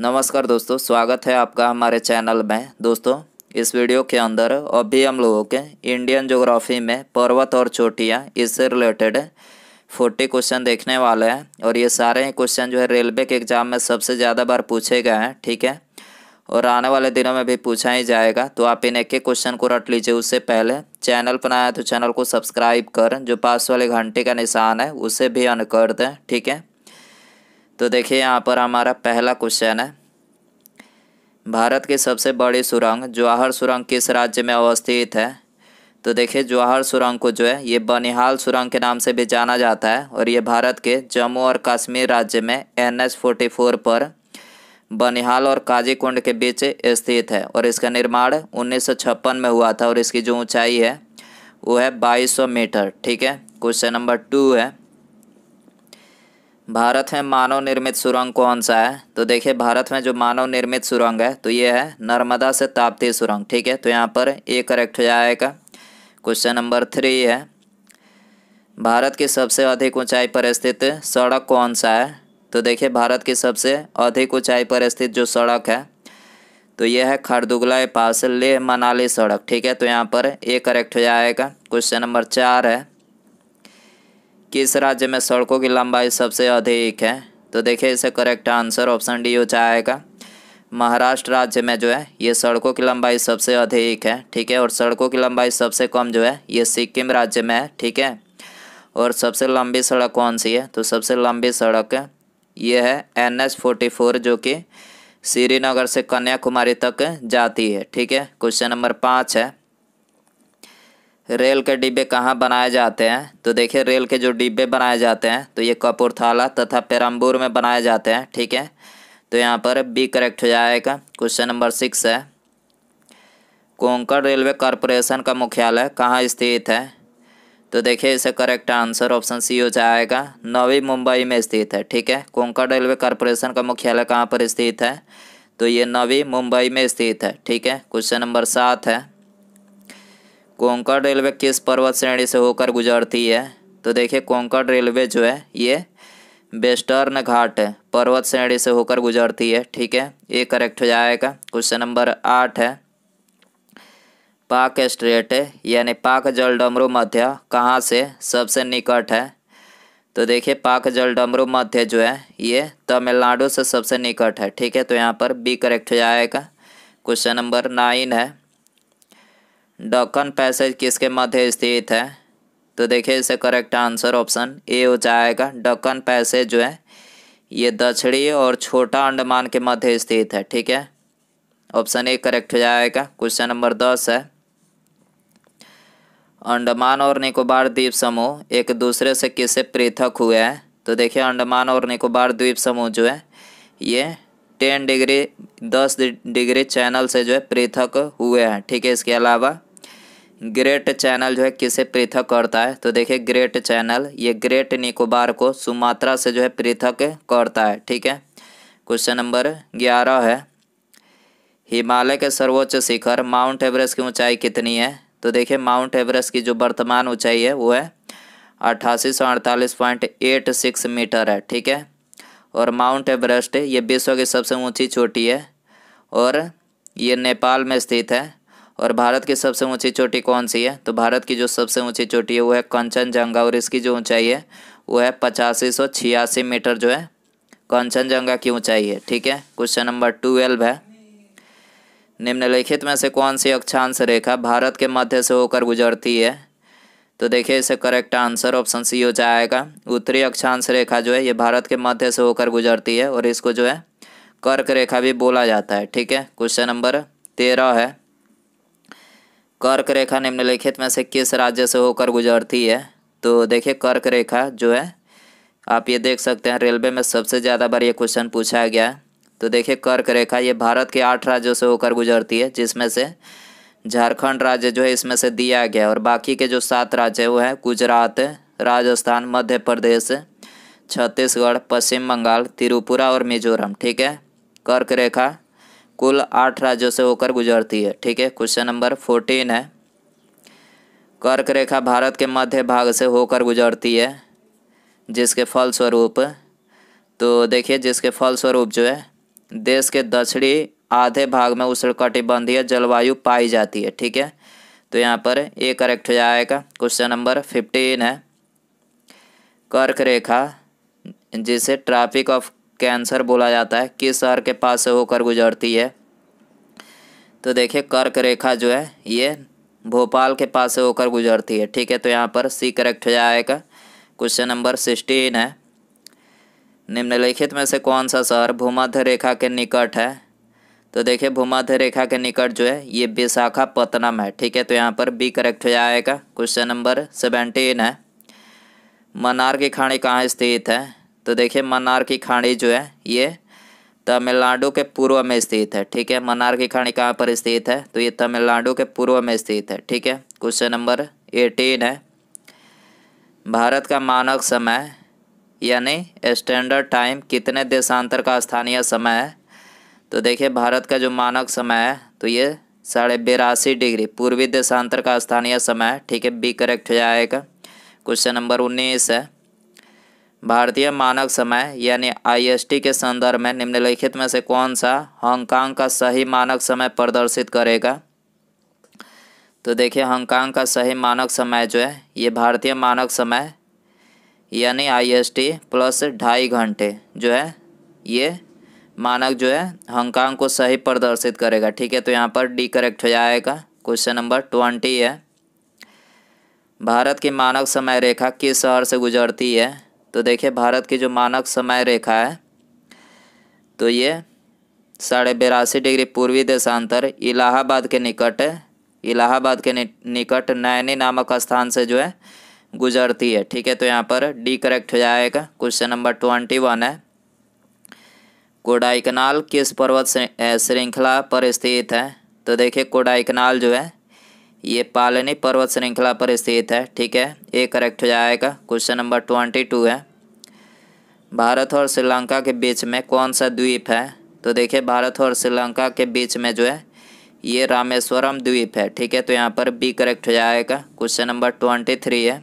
नमस्कार दोस्तों स्वागत है आपका हमारे चैनल में दोस्तों इस वीडियो के अंदर अभी हम लोगों के इंडियन जोग्राफी में पर्वत और चोटियाँ इससे रिलेटेड फोर्टी क्वेश्चन देखने वाले हैं और ये सारे ही क्वेश्चन जो है रेलवे के एग्ज़ाम में सबसे ज़्यादा बार पूछे गए हैं ठीक है और आने वाले दिनों में भी पूछा ही जाएगा तो आप इन एक एक क्वेश्चन को रट लीजिए उससे पहले चैनल पर तो चैनल को सब्सक्राइब कर जो पास वाले घंटे का निशान है उसे भी अन कर दें ठीक है तो देखिए यहाँ पर हमारा पहला क्वेश्चन है भारत की सबसे बड़ी सुरंग जवाहर सुरंग किस राज्य में अवस्थित है तो देखिए जवाहर सुरंग को जो है ये बनिहाल सुरंग के नाम से भी जाना जाता है और ये भारत के जम्मू और कश्मीर राज्य में एन एच फोर्टी फोर पर बनिहाल और काजीकुंड के बीच स्थित है और इसका निर्माण उन्नीस सौ छप्पन में हुआ था और इसकी जो ऊंचाई है वो है बाईस सौ मीटर ठीक है क्वेश्चन नंबर टू है भारत में मानव निर्मित सुरंग कौन सा है तो देखिए भारत में जो मानव निर्मित सुरंग है तो ये है नर्मदा से ताप्ती सुरंग ठीक है तो यहाँ पर ए करेक्ट हो जाएगा क्वेश्चन नंबर थ्री है भारत की सबसे अधिक ऊंचाई पर स्थित सड़क कौन सा है तो देखिए भारत की सबसे अधिक ऊंचाई पर स्थित जो सड़क है तो यह है खरदुगला के पास लेह मनाली सड़क ठीक है तो यहाँ पर ए करेक्ट हो जाएगा क्वेश्चन नंबर चार है किस राज्य में सड़कों की लंबाई सबसे अधिक है तो देखिए इसे करेक्ट आंसर ऑप्शन डी हो जाएगा महाराष्ट्र राज्य में जो है ये सड़कों की लंबाई सबसे अधिक है ठीक है और सड़कों की लंबाई सबसे कम जो है ये सिक्किम राज्य में है ठीक है और सबसे लंबी सड़क कौन सी है तो सबसे लंबी सड़क ये है एन एच फोर्टी फोर जो कि श्रीनगर से कन्याकुमारी तक जाती है ठीक है क्वेश्चन नंबर पाँच है रेल के डिब्बे कहाँ बनाए जाते हैं तो देखिए रेल के जो डिब्बे बनाए जाते हैं तो ये कपूरथाला तथा पेरम्बूर में बनाए जाते हैं ठीक है तो यहाँ पर बी करेक्ट हो जाएगा क्वेश्चन नंबर सिक्स है कोंकण रेलवे कॉरपोरेशन का मुख्यालय कहाँ स्थित है तो देखिए इसे करेक्ट आंसर ऑप्शन सी हो जाएगा नवी मुंबई में स्थित है ठीक है कोंकण रेलवे कॉरपोरेशन का मुख्यालय कहाँ पर स्थित है तो ये नवी मुंबई में स्थित है ठीक है क्वेश्चन नंबर सात है कोंकण रेलवे किस पर्वत श्रेणी से होकर गुजरती है तो देखिए कोंकण रेलवे जो है ये वेस्टर्न घाट पर्वत श्रेणी से होकर गुजरती है ठीक है ये करेक्ट हो जाएगा क्वेश्चन नंबर आठ है पाक स्ट्रेट यानी पाक जल डमरू मध्य कहाँ से सबसे निकट है तो देखिए पाक जल डमरू मध्य जो है ये तमिलनाडु से सबसे निकट है ठीक है तो यहाँ पर बी करेक्ट हो जाएगा क्वेश्चन नंबर नाइन है दक्कन पैसेज किसके मध्य स्थित है तो देखिए इसे करेक्ट आंसर ऑप्शन ए हो जाएगा डक्कन पैसेज जो है ये दक्षिणी और छोटा अंडमान के मध्य स्थित है ठीक है ऑप्शन ए करेक्ट हो जाएगा क्वेश्चन नंबर दस है अंडमान और निकोबार द्वीप समूह एक दूसरे से किससे पृथक हुए हैं तो देखिए अंडमान और निकोबार द्वीप समूह जो है ये टेन डिग्री दस डिग्री चैनल से जो है पृथक हुए हैं ठीक है इसके अलावा ग्रेट चैनल जो है किसे पृथक करता है तो देखिए ग्रेट चैनल ये ग्रेट निकोबार को सुमात्रा से जो है पृथक करता है ठीक है क्वेश्चन नंबर ग्यारह है हिमालय के सर्वोच्च शिखर माउंट एवरेस्ट की ऊंचाई कितनी है तो देखिए माउंट एवरेस्ट की जो वर्तमान ऊंचाई है वो है अट्ठासी सौ अड़तालीस पॉइंट एट सिक्स मीटर है ठीक है और माउंट एवरेस्ट ये विश्व की सबसे ऊँची चोटी है और ये नेपाल में स्थित है और भारत की सबसे ऊंची चोटी कौन सी है तो भारत की जो सबसे ऊंची चोटी है वो है कंचनजंगा और इसकी जो ऊंचाई है वो है पचासी सौ छियासी मीटर जो है कंचनजंगा की ऊंचाई है ठीक है क्वेश्चन नंबर ट्वेल्व है निम्नलिखित में से कौन सी अक्षांश रेखा भारत के मध्य से होकर गुजरती है तो देखिए इसे करेक्ट आंसर ऑप्शन सी हो जाएगा उत्तरी अक्षांश रेखा जो है ये भारत के मध्य से होकर गुजरती है और इसको जो है कर्क रेखा भी बोला जाता है ठीक है क्वेश्चन नंबर तेरह है कर्क रेखा निम्नलिखित में से किस राज्य से होकर गुजरती है तो देखिए कर्क रेखा जो है आप ये देख सकते हैं रेलवे में सबसे ज़्यादा बार ये क्वेश्चन पूछा गया है तो देखिए कर्क रेखा ये भारत के आठ राज्यों से होकर गुजरती है जिसमें से झारखंड राज्य जो है इसमें से दिया गया और बाकी के जो सात राज्य वो हैं गुजरात राजस्थान मध्य प्रदेश छत्तीसगढ़ पश्चिम बंगाल त्रिपुरा और मिजोरम ठीक है कर्क रेखा कुल आठ राज्यों से होकर गुजरती है ठीक है क्वेश्चन नंबर फोर्टीन है कर्क रेखा भारत के मध्य भाग से होकर गुजरती है जिसके फलस्वरूप तो देखिए जिसके फलस्वरूप जो है देश के दक्षिणी आधे भाग में उष्णकटिबंधीय जलवायु पाई जाती है ठीक है तो यहाँ पर ए करेक्ट हो जाएगा क्वेश्चन नंबर फिफ्टीन है कर्क रेखा जिसे ट्रैफिक ऑफ कैंसर बोला जाता है किस शहर के पास से होकर गुजरती है तो देखिए कर्क रेखा जो है ये भोपाल के पास से होकर गुजरती है ठीक है तो यहाँ पर सी करेक्ट हो जाएगा क्वेश्चन नंबर सिक्सटीन है निम्नलिखित में से कौन सा शहर भूमध्य रेखा के निकट है तो देखिए भूमध्य रेखा के निकट जो है ये विशाखापत्तनम है ठीक है तो यहाँ पर बी करेक्ट हो जाएगा क्वेश्चन नंबर सेवेंटीन है मनार की खाड़ी कहाँ स्थित है तो देखिए मन्नार की खाड़ी जो है ये तमिलनाडु के पूर्व में स्थित है ठीक है मन्नार की खाड़ी कहाँ पर स्थित है तो ये तमिलनाडु के पूर्व में स्थित है ठीक है क्वेश्चन नंबर एटीन है भारत का मानक समय यानी स्टैंडर्ड टाइम कितने देशांतर का स्थानीय समय है तो देखिए भारत का जो मानक समय है तो ये साढ़े बिरासी डिग्री पूर्वी देशांतर का स्थानीय समय है ठीक है बी करेक्ट हो जाएगा क्वेश्चन नंबर उन्नीस है भारतीय मानक समय यानी आईएसटी के संदर्भ में निम्नलिखित में से कौन सा हांगकांग का सही मानक समय प्रदर्शित करेगा तो देखिए हांगकांग का सही मानक समय जो है ये भारतीय मानक समय यानी आईएसटी प्लस ढाई घंटे जो है ये मानक जो है हांगकांग को सही प्रदर्शित करेगा ठीक है तो यहाँ पर डी करेक्ट हो जाएगा क्वेश्चन नंबर ट्वेंटी है भारत की मानक समय रेखा किस शहर से गुजरती है तो देखिए भारत की जो मानक समय रेखा है तो ये साढ़े बेरासी डिग्री पूर्वी देशांतर इलाहाबाद के निकट इलाहाबाद के निकट नैनी नामक स्थान से जो है गुजरती है ठीक है तो यहाँ पर डी करेक्ट हो जाएगा क्वेश्चन नंबर ट्वेंटी वन है कोडाइकनाल किस पर्वत श्रृंखला पर स्थित है तो देखिए कोडाइकनाल जो है ये पालनी पर्वत श्रृंखला पर स्थित है ठीक है ये करेक्ट हो जाएगा क्वेश्चन नंबर ट्वेंटी टू है भारत और श्रीलंका के बीच में कौन सा द्वीप है तो देखिए भारत और श्रीलंका के बीच में जो है ये रामेश्वरम द्वीप है ठीक है तो यहाँ पर बी करेक्ट हो जाएगा क्वेश्चन नंबर ट्वेंटी थ्री है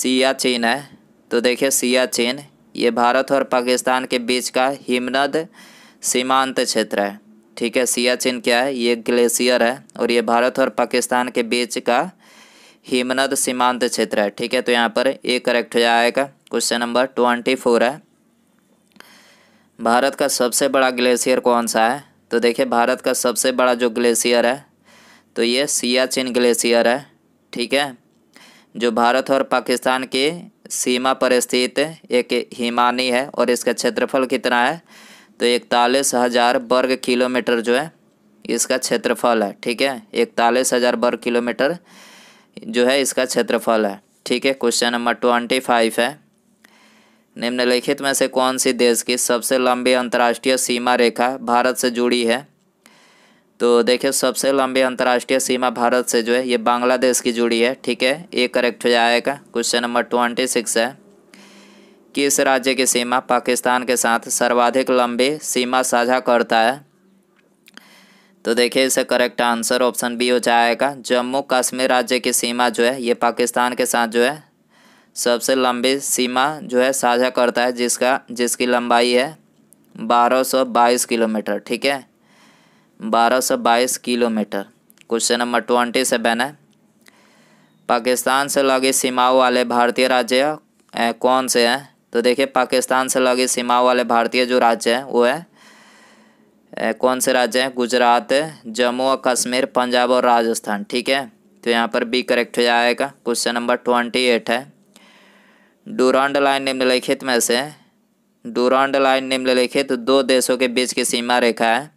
सिया चीन है तो देखिए सिया चीन ये भारत और पाकिस्तान के बीच का हिमनद सीमांत क्षेत्र है ठीक है सियाचिन क्या है ये ग्लेशियर है और ये भारत और पाकिस्तान के बीच का हिमनद सीमांत क्षेत्र है ठीक है तो यहाँ पर ए करेक्ट हो जाएगा क्वेश्चन नंबर ट्वेंटी फोर है भारत का सबसे बड़ा ग्लेशियर कौन सा है तो देखिए भारत का सबसे बड़ा जो ग्लेशियर है तो ये सियाचिन ग्लेशियर है ठीक है जो भारत और पाकिस्तान की सीमा पर स्थित एक हिमानी है और इसका क्षेत्रफल कितना है तो इकतालीस हज़ार वर्ग किलोमीटर जो है इसका क्षेत्रफल है ठीक है इकतालीस हज़ार वर्ग किलोमीटर जो है इसका क्षेत्रफल है ठीक है क्वेश्चन नंबर ट्वेंटी फाइव है निम्नलिखित में से कौन सी देश की सबसे लंबी अंतर्राष्ट्रीय सीमा रेखा भारत से जुड़ी है तो देखिए सबसे लंबी अंतर्राष्ट्रीय सीमा भारत से जो है ये बांग्लादेश की जुड़ी है ठीक है ये करेक्ट हो जाएगा क्वेश्चन नंबर ट्वेंटी सिक्स है किस राज्य की सीमा पाकिस्तान के साथ सर्वाधिक लंबी सीमा साझा करता है तो देखिए इसे करेक्ट आंसर ऑप्शन बी हो जाएगा जम्मू कश्मीर राज्य की सीमा जो है ये पाकिस्तान के साथ जो है सबसे लंबी सीमा जो है साझा करता है जिसका जिसकी लंबाई है 1222 किलोमीटर ठीक है 1222 kilometre question number twenty seven है पाकिस्तान से लगी सीमाओं वाले भारतीय राज्य कौन से हैं तो देखिए पाकिस्तान से लगे सीमा वाले भारतीय जो राज्य हैं वो है ए, कौन से राज्य हैं गुजरात जम्मू और कश्मीर पंजाब और राजस्थान ठीक है तो यहाँ पर बी करेक्ट हो जाएगा क्वेश्चन नंबर ट्वेंटी एट है डूरांड लाइन निम्नलिखित में से डूरांड लाइन निम्नलिखित दो देशों के बीच की सीमा रेखा है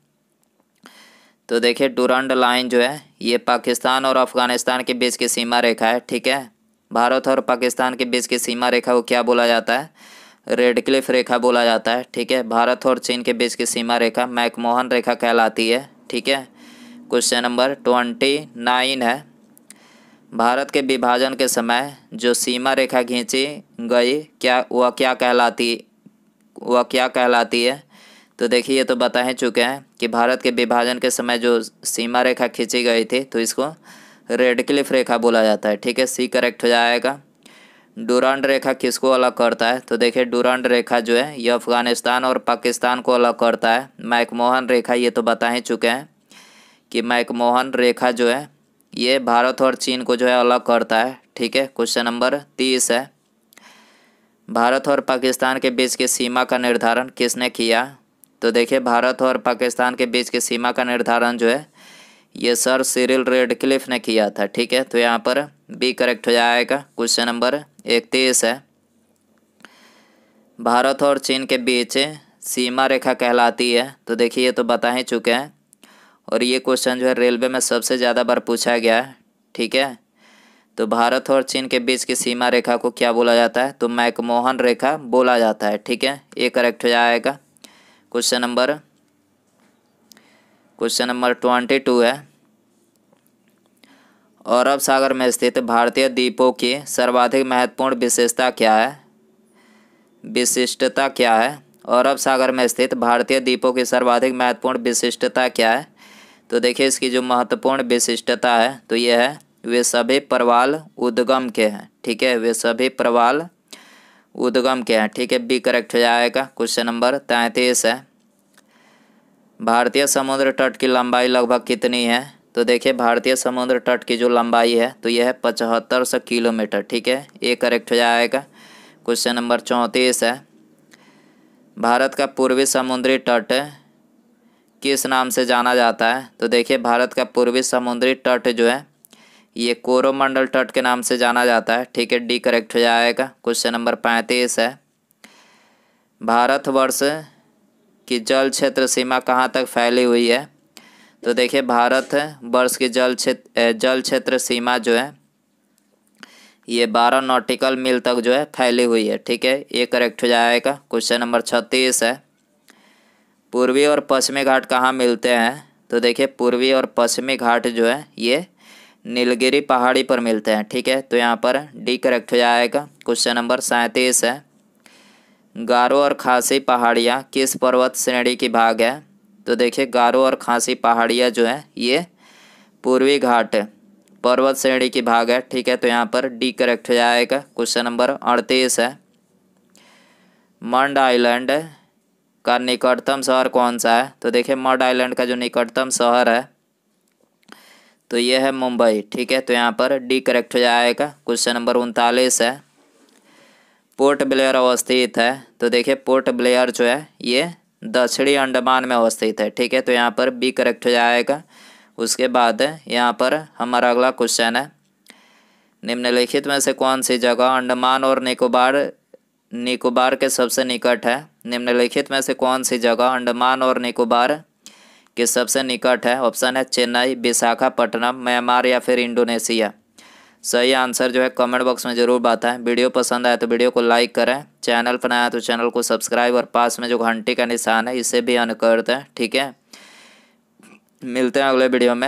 तो देखिए डूरांड लाइन जो है ये पाकिस्तान और अफगानिस्तान के बीच की सीमा रेखा है ठीक है भारत और पाकिस्तान के बीच की सीमा रेखा को क्या बोला जाता है रेड क्लिफ रेखा बोला जाता है ठीक है भारत और चीन के बीच की सीमा रेखा मैकमोहन रेखा कहलाती है ठीक है क्वेश्चन नंबर ट्वेंटी नाइन है भारत के विभाजन के समय जो सीमा रेखा खींची गई क्या वह क्या कहलाती वह क्या कहलाती है तो देखिए ये तो बता ही चुके हैं कि भारत के विभाजन के समय जो सीमा रेखा खींची गई थी तो इसको रेड क्लिफ रेखा बोला जाता है ठीक है सी करेक्ट हो जाएगा डूरांड रेखा किसको अलग करता है तो देखिए डूरांड रेखा जो है ये अफ़गानिस्तान और पाकिस्तान को अलग करता है मैकमोहन रेखा ये तो बता ही चुके हैं कि मैकमोहन रेखा जो है ये भारत और चीन को जो है अलग करता है ठीक है क्वेश्चन नंबर तीस है भारत और पाकिस्तान के बीच की सीमा का निर्धारण किसने किया तो देखिए भारत और पाकिस्तान के बीच की सीमा का निर्धारण जो है ये सर सिरिल रेडक्लिफ ने किया था ठीक है तो यहाँ पर बी करेक्ट हो जाएगा क्वेश्चन नंबर इकतीस है भारत और चीन के बीच सीमा रेखा कहलाती है तो देखिए ये तो बता ही चुके हैं और ये क्वेश्चन जो है रेलवे में सबसे ज़्यादा बार पूछा गया है ठीक है तो भारत और चीन के बीच की सीमा रेखा को क्या बोला जाता है तो मैकमोहन रेखा बोला जाता है ठीक है ये करेक्ट हो जाएगा question number question number twenty two है अरब सागर में स्थित भारतीय द्वीपों की सर्वाधिक महत्वपूर्ण विशेषता क्या है विशिष्टता क्या है अरब सागर में स्थित भारतीय द्वीपों की सर्वाधिक महत्वपूर्ण विशिष्टता क्या है तो देखिए इसकी जो महत्वपूर्ण विशिष्टता है तो ये है वे सभी प्रवाल उद्गम के हैं ठीक है वे सभी प्रवाल उद्गम के हैं ठीक है बी करेक्ट हो जाएगा क्वेश्चन नंबर तैंतीस है भारतीय समुद्र तट की लंबाई लगभग कितनी है तो देखिए भारतीय समुद्र तट की जो लंबाई है तो यह है पचहत्तर सौ किलोमीटर ठीक है ये करेक्ट हो जाएगा क्वेश्चन नंबर चौंतीस है भारत का पूर्वी समुद्री तट किस नाम से जाना जाता है तो देखिए भारत का पूर्वी समुद्री तट जो है ये कोरोमंडल तट के नाम से जाना जाता है ठीक है डी करेक्ट हो जाएगा क्वेश्चन नंबर पैंतीस है भारतवर्ष की जल क्षेत्र सीमा कहाँ तक फैली हुई है तो देखिए भारत वर्ष की जल क्षेत्र जल क्षेत्र सीमा जो है ये बारह नॉटिकल मील तक जो है फैली हुई है ठीक है ये करेक्ट हो जाएगा क्वेश्चन नंबर छत्तीस है पूर्वी और पश्चिमी घाट कहाँ मिलते हैं तो देखिए पूर्वी और पश्चिमी घाट जो है ये नीलगिरी पहाड़ी पर मिलते हैं ठीक है तो यहाँ पर डी करेक्ट हो जाएगा क्वेश्चन नंबर सैंतीस है गारो और खासी पहाड़ियाँ किस पर्वत श्रेणी की भाग है तो देखिए गारो और खांसी पहाड़ियाँ जो है ये पूर्वी घाट पर्वत श्रेणी की भाग है ठीक है तो यहाँ पर डी करेक्ट हो जाएगा क्वेश्चन नंबर अड़तीस है मंड आइलैंड का निकटतम शहर कौन सा है तो देखिए मंड आइलैंड का जो निकटतम शहर है तो ये है मुंबई ठीक है तो यहाँ पर डी करेक्ट हो जाएगा क्वेश्चन नंबर उनतालीस है पोर्ट ब्लेयर अवस्थित है तो देखिए पोर्ट ब्लेयर जो है ये दक्षिणी अंडमान में अवस्थित है ठीक है तो यहाँ पर बी करेक्ट हो जाएगा उसके बाद यहाँ पर हमारा अगला क्वेश्चन है निम्नलिखित में से कौन सी जगह अंडमान और निकोबार निकोबार के सबसे निकट है निम्नलिखित में से कौन सी जगह अंडमान और निकोबार के सबसे निकट है ऑप्शन है चेन्नई विशाखापट्टनम म्यांमार या फिर इंडोनेशिया सही आंसर जो है कमेंट बॉक्स में ज़रूर बताएं वीडियो पसंद आए तो वीडियो को लाइक करें चैनल पर आया तो चैनल को सब्सक्राइब और पास में जो घंटी का निशान है इसे भी अन कर दें ठीक है मिलते हैं अगले वीडियो में